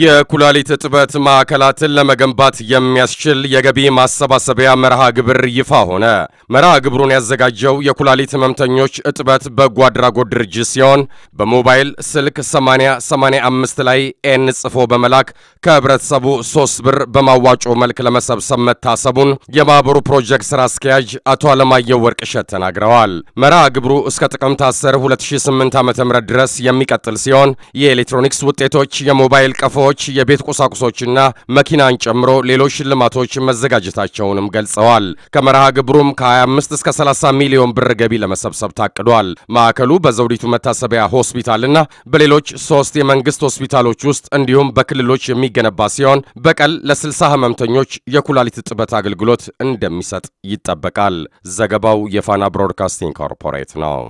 የኩላሊት እጥበት ማዕከላትን ለመገንባት የሚያስችል የገቢ ማሰባሰቢያ መርሃ ግብር ይፋ ሆነ። መርሃ ግብሩን ያዘጋጀው የኩላሊት ህመምተኞች እጥበት በጎ አድራጎት ድርጅት ሲሆን በሞባይል ስልክ 8085 ላይ ኤን ጽፎ በመላክ ከህብረተሰቡ 3 ብር በማዋጮ መልክ ለመሰብሰብ መታሰቡን የማኅበሩ ፕሮጀክት ሥራ አስኪያጅ አቶ አለማየሁ ወርቅ እሸት ተናግረዋል። መርሃ ግብሩ እስከ ጥቅምት 10 2008 ዓ ም ድረስ የሚቀጥል ሲሆን የኤሌክትሮኒክስ ውጤቶች፣ የሞባይል ቀፎ ሶፋዎች፣ የቤት ቁሳቁሶችና መኪናን ጨምሮ ሌሎች ሽልማቶች መዘጋጀታቸውንም ገልጸዋል። ከመርሃ ግብሩም ከ25 እስከ 30 ሚሊዮን ብር ገቢ ለመሰብሰብ ታቅዷል። ማዕከሉ በዘውዲቱ መታሰቢያ ሆስፒታልና በሌሎች ሶስት የመንግስት ሆስፒታሎች ውስጥ እንዲሁም በክልሎች የሚገነባ ሲሆን በቀን ለ60 ህመምተኞች የኩላሊት እጥበት አገልግሎት እንደሚሰጥ ይጠበቃል። ዘገባው የፋና ብሮድካስቲንግ ኮርፖሬት ነው።